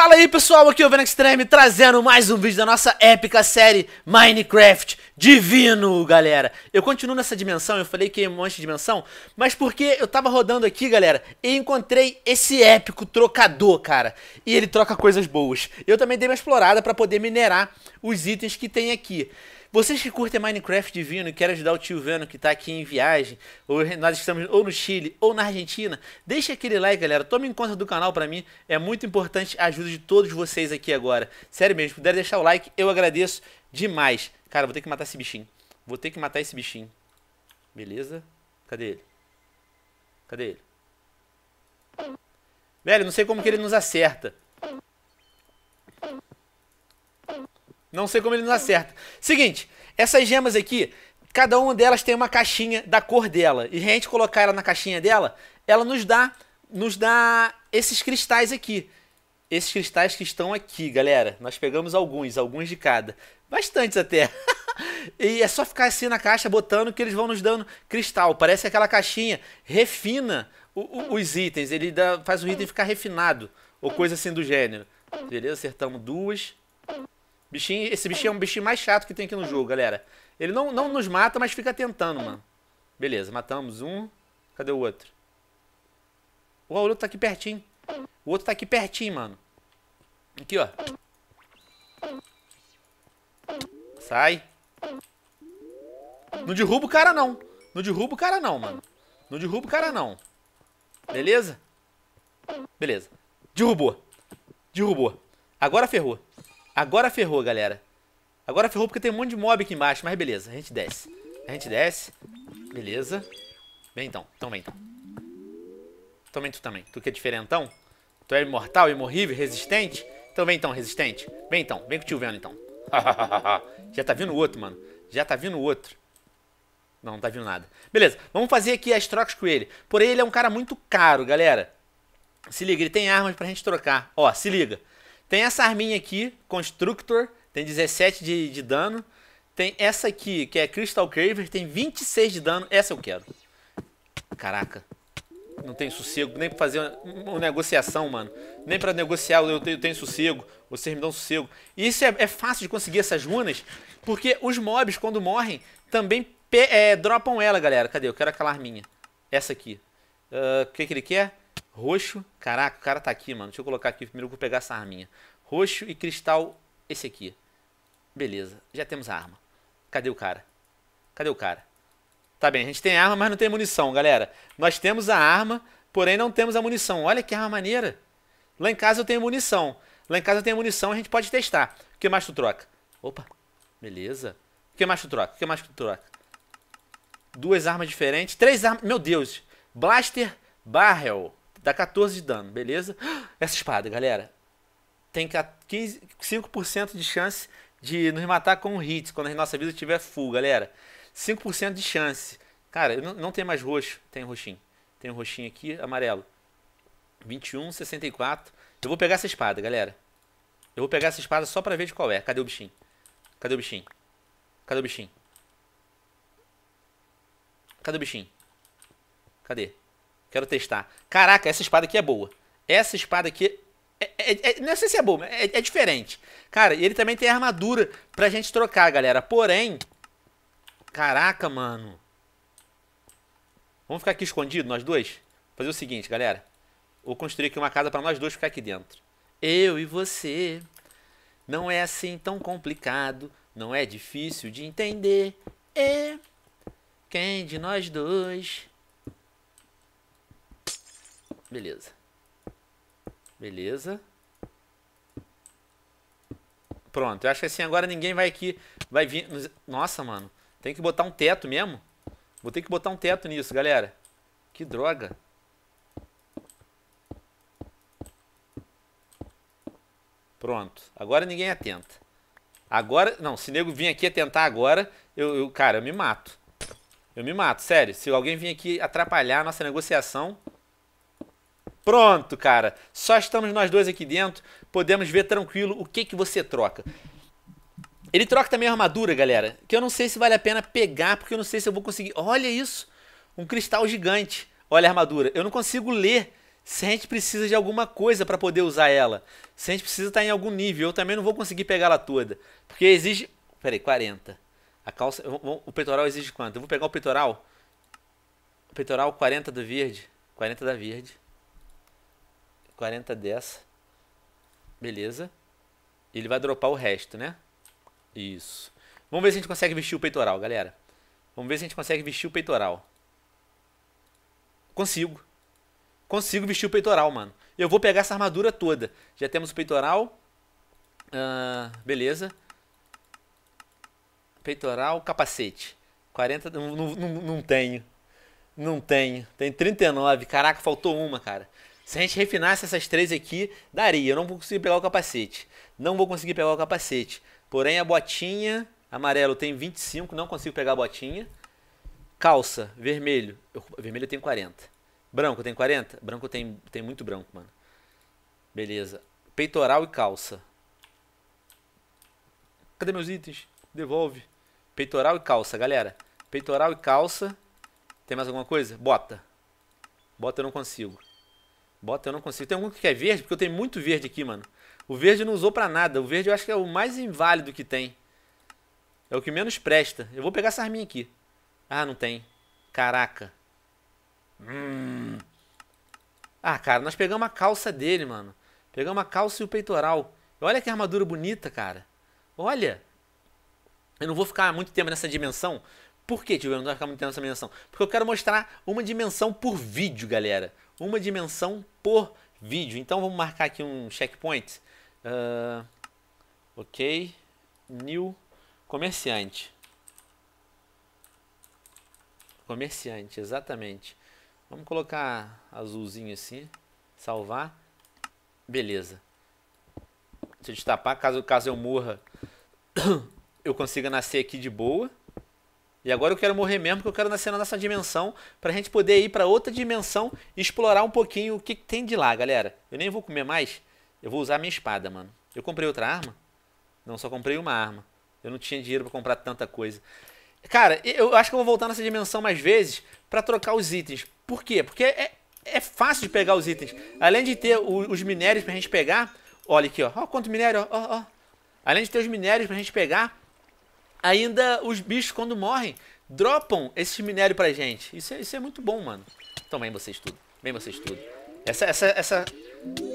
Fala aí pessoal, aqui é o Venom Extreme trazendo mais um vídeo da nossa épica série Minecraft Divino, galera. Eu continuo nessa dimensão, eu falei que é um monte de dimensão, mas porque eu tava rodando aqui, galera, e encontrei esse épico trocador, cara. E ele troca coisas boas. Eu também dei uma explorada pra poder minerar os itens que tem aqui. Vocês que curtem Minecraft Divino e querem ajudar o tio Veno que está aqui em viagem, ou nós estamos ou no Chile ou na Argentina, deixa aquele like, galera. Tomem conta do canal para mim, é muito importante a ajuda de todos vocês aqui agora. Sério mesmo, se puder deixar o like, eu agradeço demais. Cara, vou ter que matar esse bichinho. Vou ter que matar esse bichinho. Beleza? Cadê ele? Cadê ele? Velho, não sei como que ele nos acerta. Não sei como ele não acerta. Seguinte, essas gemas aqui, cada uma delas tem uma caixinha da cor dela. E a gente colocar ela na caixinha dela, ela nos dá, nos dá esses cristais aqui. Esses cristais que estão aqui, galera. Nós pegamos alguns, alguns de cada. Bastantes até. e é só ficar assim na caixa botando que eles vão nos dando cristal. Parece que aquela caixinha refina o, o, os itens. Ele dá, faz o item ficar refinado. Ou coisa assim do gênero. Beleza, acertamos duas. Bichinho, esse bichinho é um bichinho mais chato que tem aqui no jogo, galera. Ele não, não nos mata, mas fica tentando, mano. Beleza, matamos um. Cadê o outro? O outro tá aqui pertinho. O outro tá aqui pertinho, mano. Aqui, ó. Sai. Não derruba o cara, não. Não derruba o cara, não, mano. Não derruba o cara, não. Beleza? Beleza. Derrubou. Derrubou. Agora ferrou. Agora ferrou, galera. Agora ferrou porque tem um monte de mob aqui embaixo, mas beleza, a gente desce. A gente desce. Beleza. Vem então, então vem então. Então vem tu também. Tu que é diferentão? Tu é imortal, imorrível, resistente? Então vem então, resistente. Vem então, vem com o tio vendo então. Já tá vindo outro, mano. Já tá vindo outro. Não, não tá vindo nada. Beleza, vamos fazer aqui as trocas com ele. Porém, ele é um cara muito caro, galera. Se liga, ele tem armas pra gente trocar. Ó, se liga. Tem essa arminha aqui, Constructor, tem 17 de, de dano. Tem essa aqui, que é Crystal Craver, tem 26 de dano. Essa eu quero. Caraca. Não tenho sossego, nem pra fazer uma, uma negociação, mano. Nem pra negociar eu tenho, eu tenho sossego. Vocês me dão sossego. E isso é, é, fácil de conseguir essas runas, porque os mobs, quando morrem, também é, dropam ela, galera. Cadê? Eu quero aquela arminha. Essa aqui. Ah, o uh, que, que ele quer? Roxo. Caraca, o cara tá aqui, mano. Deixa eu colocar aqui primeiro que eu pegar essa arminha. Roxo e cristal, esse aqui. Beleza, já temos a arma. Cadê o cara? Cadê o cara? Tá bem, a gente tem arma, mas não tem munição, galera. Nós temos a arma, porém não temos a munição. Olha que arma maneira. Lá em casa eu tenho munição. Lá em casa eu tenho munição, a gente pode testar. O que mais tu troca? Opa, beleza. O que mais tu troca? O que mais tu troca? Duas armas diferentes. Três armas... Meu Deus. Blaster Barrel. Dá 14 de dano, beleza? Essa espada, galera, tem 15, 5% de chance de nos matar com um hit quando a nossa vida estiver full, galera. 5% de chance. Cara, não, não tem mais roxo. Tem roxinho. Tem um roxinho aqui, amarelo. 21, 64. Eu vou pegar essa espada, galera. Eu vou pegar essa espada só pra ver de qual é. Cadê o bichinho? Cadê o bichinho? Cadê o bichinho? Cadê o bichinho? Cadê? Quero testar. Caraca, essa espada aqui é boa. Essa espada aqui é, é, é, não sei se é boa, mas é, é diferente. Cara, e ele também tem armadura pra gente trocar, galera. Porém, caraca, mano. Vamos ficar aqui escondido, nós dois? Vou fazer o seguinte, galera. Vou construir aqui uma casa pra nós dois ficar aqui dentro. Eu e você. Não é assim tão complicado. Não é difícil de entender. E quem de nós dois Beleza. Beleza. Pronto, eu acho que assim agora ninguém vai aqui. Vai vir. Nossa, mano. Tem que botar um teto mesmo? Vou ter que botar um teto nisso, galera. Que droga. Pronto. Agora ninguém atenta. Agora. Não, se nego vir aqui atentar agora, eu, eu, cara, eu me mato. Eu me mato, sério. Se alguém vir aqui atrapalhar a nossa negociação, Pronto, cara. Só estamos nós dois aqui dentro. Podemos ver tranquilo o que, que você troca. Ele troca também a armadura, galera. Que eu não sei se vale a pena pegar, porque eu não sei se eu vou conseguir. Olha isso! Um cristal gigante. Olha a armadura. Eu não consigo ler se a gente precisa de alguma coisa para poder usar ela. Se a gente precisa estar tá em algum nível. Eu também não vou conseguir pegá-la toda. Porque exige. Peraí, 40. A calça. O peitoral exige quanto? Eu vou pegar o peitoral. O peitoral 40 do verde. 40 da verde. 40 dessa. Beleza. Ele vai dropar o resto, né? Isso. Vamos ver se a gente consegue vestir o peitoral, galera. Vamos ver se a gente consegue vestir o peitoral. Consigo. Consigo vestir o peitoral, mano. Eu vou pegar essa armadura toda. Já temos o peitoral. Ah, beleza. Peitoral, capacete. 40, não, não, não tenho. Não tenho. Tem 39. Caraca, faltou uma, cara. Se a gente refinasse essas três aqui, daria. Eu não vou conseguir pegar o capacete. Não vou conseguir pegar o capacete. Porém, a botinha, amarelo, tem 25, não consigo pegar a botinha. Calça, vermelho. Eu, vermelho tem 40. Branco tem 40? Branco tem, tem muito branco, mano. Beleza. Peitoral e calça. Cadê meus itens? Devolve. Peitoral e calça, galera. Peitoral e calça. Tem mais alguma coisa? Bota. Bota eu não consigo. Bota, eu não consigo. Tem algum que quer verde? Porque eu tenho muito verde aqui, mano. O verde não usou pra nada. O verde eu acho que é o mais inválido que tem. É o que menos presta. Eu vou pegar essa arminha aqui. Ah, não tem. Caraca. Hum. Ah, cara, nós pegamos a calça dele, mano. Pegamos a calça e o peitoral. Olha que armadura bonita, cara. Olha. Eu não vou ficar muito tempo nessa dimensão. Por que, tio? Eu não vou ficar muito tempo nessa dimensão. Porque eu quero mostrar uma dimensão por vídeo, galera uma dimensão por vídeo. Então vamos marcar aqui um checkpoint. Uh, ok, new comerciante. Comerciante, exatamente. Vamos colocar azulzinho assim, salvar. Beleza. Deixa eu destapar, caso, caso eu morra, eu consiga nascer aqui de boa. E agora eu quero morrer mesmo, porque eu quero nascer nessa dimensão, pra gente poder ir pra outra dimensão e explorar um pouquinho o que, que tem de lá, galera. Eu nem vou comer mais, eu vou usar minha espada, mano. Eu comprei outra arma? Não, só comprei uma arma. Eu não tinha dinheiro para comprar tanta coisa. Cara, eu acho que eu vou voltar nessa dimensão mais vezes para trocar os itens. Por quê? Porque é, é fácil de pegar os itens. Além de ter o, os minérios pra gente pegar, olha aqui, ó. Olha quanto minério, ó, ó, ó. Além de ter os minérios pra gente pegar, ainda os bichos, quando morrem, dropam esse minério pra gente. Isso é, isso é muito bom, mano. Então vem vocês tudo. Vem vocês tudo. Essa, essa, essa,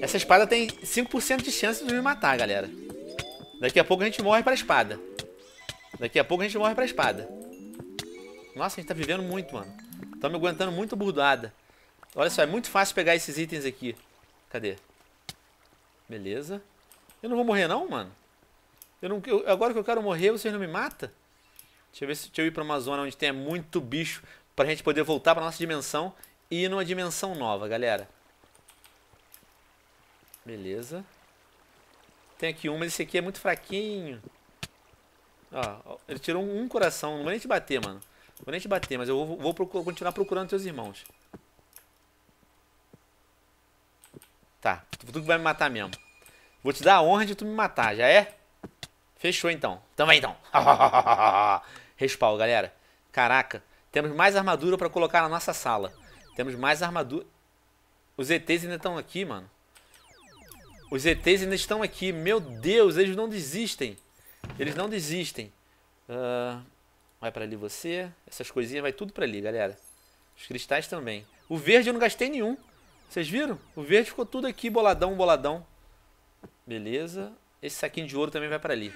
essa espada tem 5% de chance de me matar, galera. Daqui a pouco a gente morre pra espada. Daqui a pouco a gente morre pra espada. Nossa, a gente tá vivendo muito, mano. me aguentando muito burdoada. Olha só, é muito fácil pegar esses itens aqui. Cadê? Beleza. Eu não vou morrer não, mano? Eu não, eu, agora que eu quero morrer, vocês não me matam? Deixa eu ver se deixa eu ir para uma zona onde tem muito bicho para a gente poder voltar para nossa dimensão e ir numa dimensão nova, galera. Beleza. Tem aqui um, mas esse aqui é muito fraquinho. Ó, ele tirou um coração. Não vou nem te bater, mano. Não vou nem te bater, mas eu vou, vou continuar procurando teus irmãos. Tá, tu, tu vai me matar mesmo. Vou te dar a honra de tu me matar, já é? Fechou então. Também então. Respawn, galera. Caraca, temos mais armadura para colocar na nossa sala. Temos mais armadura. Os ETs ainda estão aqui, mano. Os ETs ainda estão aqui. Meu Deus, eles não desistem. Eles não desistem. Uh, vai para ali você. Essas coisinhas vai tudo para ali, galera. Os cristais também. O verde eu não gastei nenhum. Vocês viram? O verde ficou tudo aqui, boladão, boladão. Beleza. Esse saquinho de ouro também vai para ali.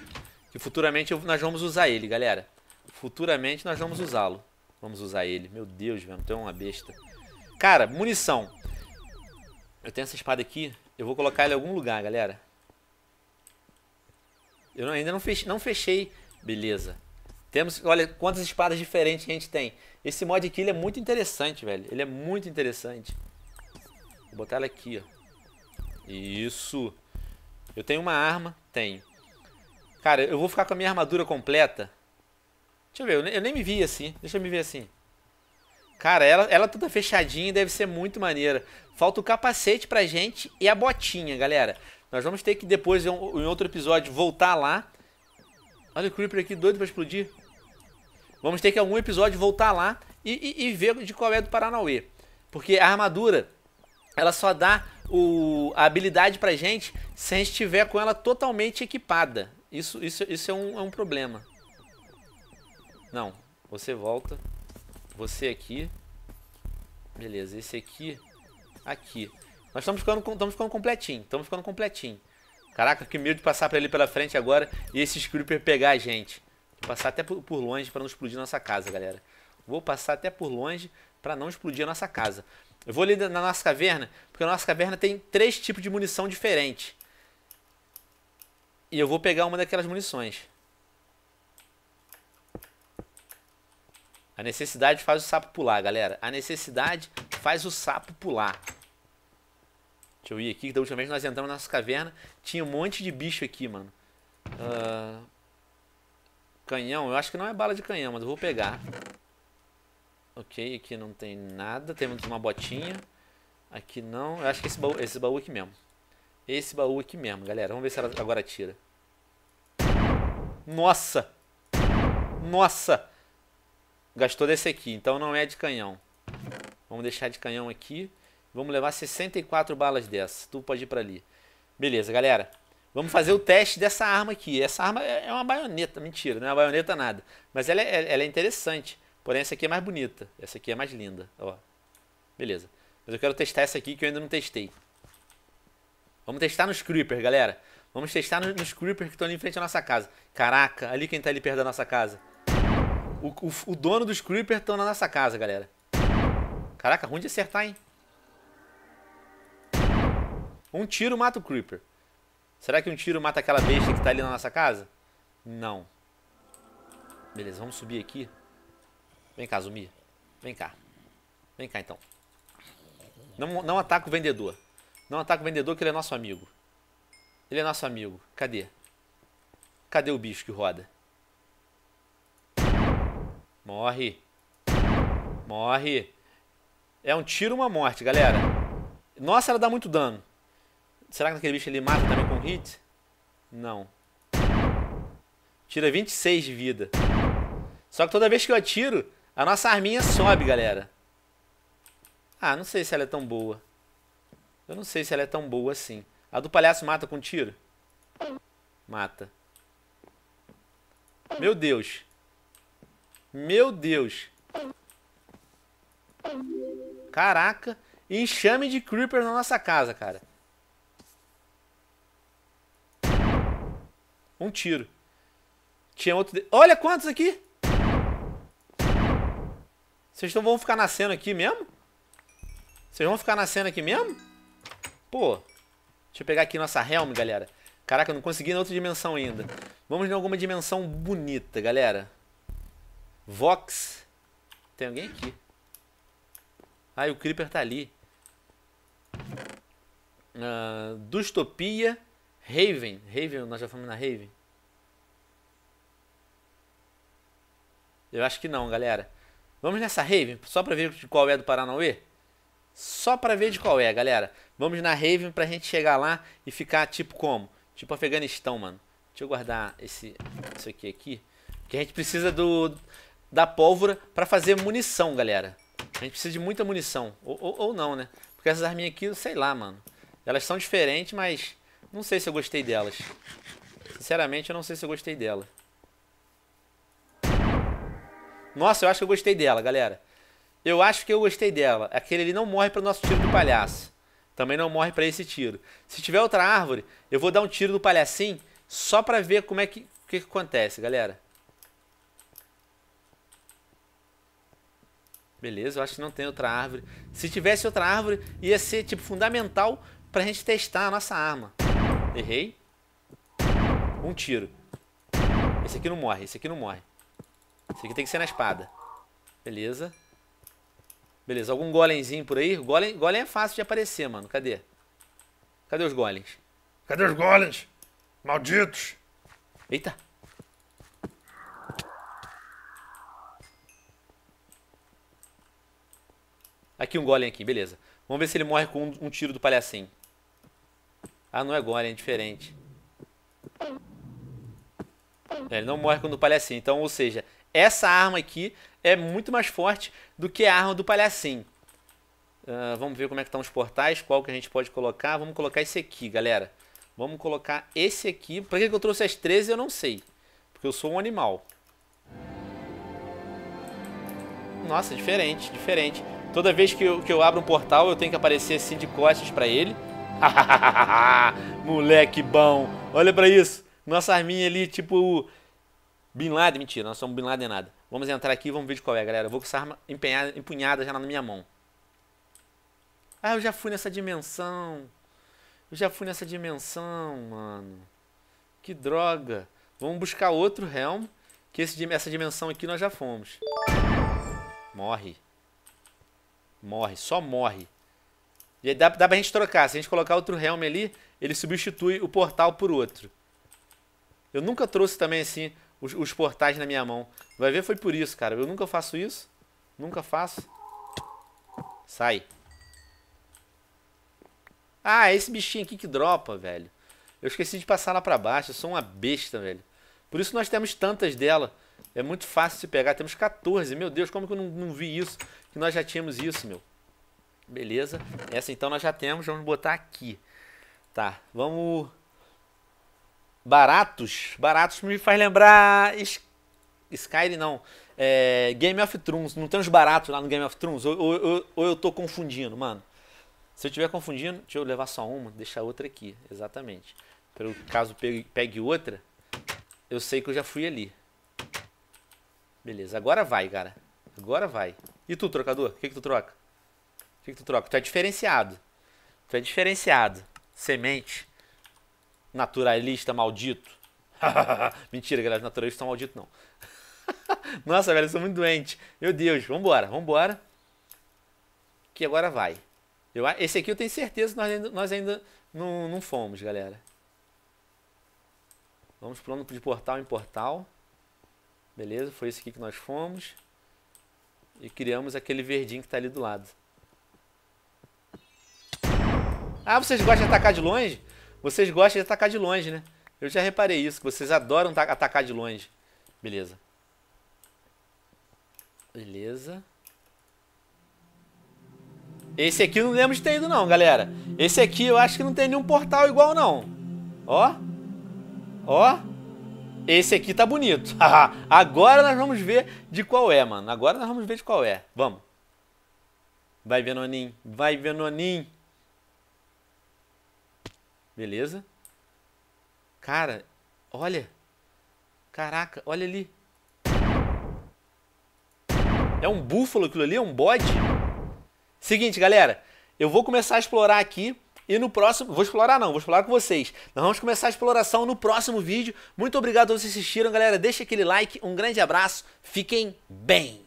Que futuramente eu, nós vamos usar ele, galera. Futuramente nós vamos usá-lo. Vamos usar ele. Meu Deus, velho. Tu é uma besta. Cara, munição. Eu tenho essa espada aqui. Eu vou colocar ela em algum lugar, galera. Eu ainda não fechei, não fechei. Beleza. Temos, olha quantas espadas diferentes a gente tem. Esse mod aqui ele é muito interessante, velho. Ele é muito interessante. Vou botar ela aqui, ó. Isso. Eu tenho uma arma? Tenho. Cara, eu vou ficar com a minha armadura completa. Deixa eu ver, eu nem, eu nem me vi assim. Deixa eu me ver assim. Cara, ela, ela toda fechadinha deve ser muito maneira. Falta o capacete pra gente e a botinha, galera. Nós vamos ter que depois, em, um, em outro episódio, voltar lá. Olha o Creeper aqui doido pra explodir. Vamos ter que, em algum episódio, voltar lá e, e, e ver de qual é do Paranauê. Porque a armadura, ela só dá o, a habilidade pra gente se a gente tiver com ela totalmente equipada. Isso, isso, isso é, um, é um problema. Não, você volta. Você aqui. Beleza, esse aqui. Aqui. Nós estamos ficando, estamos ficando completinho. Estamos ficando completinho. Caraca, que medo de passar pra ele pela frente agora e esse Creeper pegar a gente. Vou passar até por, longe para não explodir nossa casa, galera. Vou passar até por longe para não explodir a nossa casa. Eu vou ali na nossa caverna, porque a nossa caverna tem três tipos de munição diferentes. E eu vou pegar uma daquelas munições. A necessidade faz o sapo pular, galera. A necessidade faz o sapo pular. Deixa eu ir aqui, que da última vez nós entramos na nossa caverna, tinha um monte de bicho aqui, mano. Uh... Canhão, eu acho que não é bala de canhão, mas eu vou pegar. Ok, aqui não tem nada. Temos uma botinha. Aqui não. Eu acho que esse baú, esse baú aqui mesmo. Esse baú aqui mesmo, galera. Vamos ver se ela agora tira. Nossa! Nossa! Gastou desse aqui, então não é de canhão. Vamos deixar de canhão aqui. Vamos levar 64 balas dessas. Tu pode ir pra ali. Beleza, galera. Vamos fazer o teste dessa arma aqui. Essa arma é, é uma baioneta. Mentira, não é uma baioneta nada. Mas ela é, ela é interessante. Porém, essa aqui é mais bonita. Essa aqui é mais linda. Ó. Beleza. Mas eu quero testar essa aqui que eu ainda não testei. Vamos testar nos creepers, galera. Vamos testar nos, nos que estão ali em frente à nossa casa. Caraca, ali quem está ali perto da nossa casa. O, o, o dono dos creepers estão na nossa casa, galera. Caraca, ruim de acertar, hein? Um tiro mata o creeper. Será que um tiro mata aquela besta que está ali na nossa casa? Não. Beleza, vamos subir aqui. Vem cá, Zumi. Vem cá. Vem cá, então. Não, não ataca o vendedor. Não ataca o vendedor, que ele é nosso amigo. Ele é nosso amigo. Cadê? Cadê o bicho que roda? Morre. Morre. É um tiro uma morte, galera. Nossa, ela dá muito dano. Será que aquele bicho ele mata também com hit? Não. Tira 26 de vida. Só que toda vez que eu atiro, a nossa arminha sobe, galera. Ah, não sei se ela é tão boa. Eu não sei se ela é tão boa assim. A do palhaço mata com tiro? Mata. Meu Deus. Meu Deus. Caraca. Enxame de Creeper na nossa casa, cara. Um tiro. Tinha outro... De... Olha quantos aqui! Vocês não vão ficar nascendo aqui mesmo? Vocês vão ficar nascendo aqui mesmo? Pô. Deixa eu pegar aqui nossa helm, galera. Caraca, eu não consegui na outra dimensão ainda. Vamos em alguma dimensão bonita, galera. Vox. Tem alguém aqui. Ai, ah, o Creeper tá ali. Uh, ah, Dustopia. Raven. Raven, nós já fomos na Raven? Eu acho que não, galera. Vamos nessa Raven, só para ver de qual é do Paranauê? Só para ver de qual é, galera. Vamos na Raven pra gente chegar lá e ficar tipo como? Tipo Afeganistão, mano. Deixa eu guardar esse, isso aqui aqui. Porque a gente precisa do, da pólvora para fazer munição, galera. A gente precisa de muita munição. Ou, ou, ou, não, né? Porque essas arminhas aqui, sei lá, mano. Elas são diferentes, mas não sei se eu gostei delas. Sinceramente, eu não sei se eu gostei dela. Nossa, eu acho que eu gostei dela, galera. Eu acho que eu gostei dela. Aquele ali não morre para o nosso tiro do palhaço. Também não morre para esse tiro. Se tiver outra árvore, eu vou dar um tiro no palhacinho só para ver como é que, que, que acontece, galera. Beleza, eu acho que não tem outra árvore. Se tivesse outra árvore, ia ser tipo fundamental pra gente testar a nossa arma. Errei. Um tiro. Esse aqui não morre, esse aqui não morre. Isso aqui tem que ser na espada. Beleza. Beleza, algum golemzinho por aí? Golem, golem é fácil de aparecer, mano. Cadê? Cadê os golems? Cadê os golems? Malditos! Eita! Aqui um golem aqui, beleza. Vamos ver se ele morre com um, um tiro do palhacinho. Ah, não é golem, é diferente. É, ele não morre com o do palhacinho. Então, ou seja, essa arma aqui é muito mais forte do que a arma do palhacinho. Uh, vamos ver como é que estão os portais, qual que a gente pode colocar. Vamos colocar esse aqui, galera. Vamos colocar esse aqui. Por que, que eu trouxe as 13 eu não sei. Porque eu sou um animal. Nossa, diferente, diferente. Toda vez que eu, que eu abro um portal, eu tenho que aparecer assim de costas pra ele. Moleque bom. Olha pra isso. Nossa arminha ali, tipo Bin Laden, mentira, nós somos Bin Laden nada. Vamos entrar aqui e vamos ver de qual é, galera. Eu vou com essa arma empenhada, empunhada já na minha mão. Ah, eu já fui nessa dimensão. Eu já fui nessa dimensão, mano. Que droga. Vamos buscar outro realm, que esse, essa dimensão aqui nós já fomos. Morre. Morre, só morre. E aí dá, dá pra gente trocar. Se a gente colocar outro realm ali, ele substitui o portal por outro. Eu nunca trouxe também, assim, os, os portais na minha mão. Vai ver, foi por isso, cara. Eu nunca faço isso. Nunca faço. Sai. Ah, é esse bichinho aqui que dropa, velho. Eu esqueci de passar lá pra baixo. Eu sou uma besta, velho. Por isso nós temos tantas dela. É muito fácil se pegar. Temos 14. Meu Deus, como que eu não, não vi isso? Que nós já tínhamos isso, meu. Beleza. Essa então nós já temos. Vamos botar aqui. Tá, vamos baratos. Baratos me faz lembrar. Skyrim não. É, Game of Thrones. Não tem uns baratos lá no Game of Thrones? Ou, ou, ou, eu tô confundindo, mano? Se eu estiver confundindo, deixa eu levar só uma, deixar outra aqui. Exatamente. Pelo caso pegue, pegue outra, eu sei que eu já fui ali. Beleza, agora vai, cara. Agora vai. E tu, trocador? O que, que tu troca? O que, que tu troca? Tu é diferenciado. Tu é diferenciado. Semente naturalista maldito. Mentira, galera, naturalista maldito não. Nossa, velho, eu sou muito doente. Meu Deus, vambora, vambora. Que agora vai. Eu, esse aqui eu tenho certeza que nós ainda, nós ainda não, não fomos, galera. Vamos pulando de portal em portal. Beleza, foi esse aqui que nós fomos. E criamos aquele verdinho que está ali do lado. Ah, vocês gostam de atacar de longe? Vocês gostam de atacar de longe, né? Eu já reparei isso, que vocês adoram atacar de longe. Beleza. Beleza. Esse aqui eu não lembro de ter ido não, galera. Esse aqui eu acho que não tem nenhum portal igual não. Ó. Ó. Esse aqui tá bonito. Agora nós vamos ver de qual é, mano. Agora nós vamos ver de qual é. Vamos. Vai, ver, Noninho. Vai, ver, Noninho. Beleza? Cara, olha. Caraca, olha ali. É um búfalo aquilo ali? É um bode? Seguinte, galera. Eu vou começar a explorar aqui e no próximo, vou explorar não, vou explorar com vocês. Nós vamos começar a exploração no próximo vídeo. Muito obrigado a vocês que assistiram, galera. Deixa aquele like, um grande abraço, fiquem bem!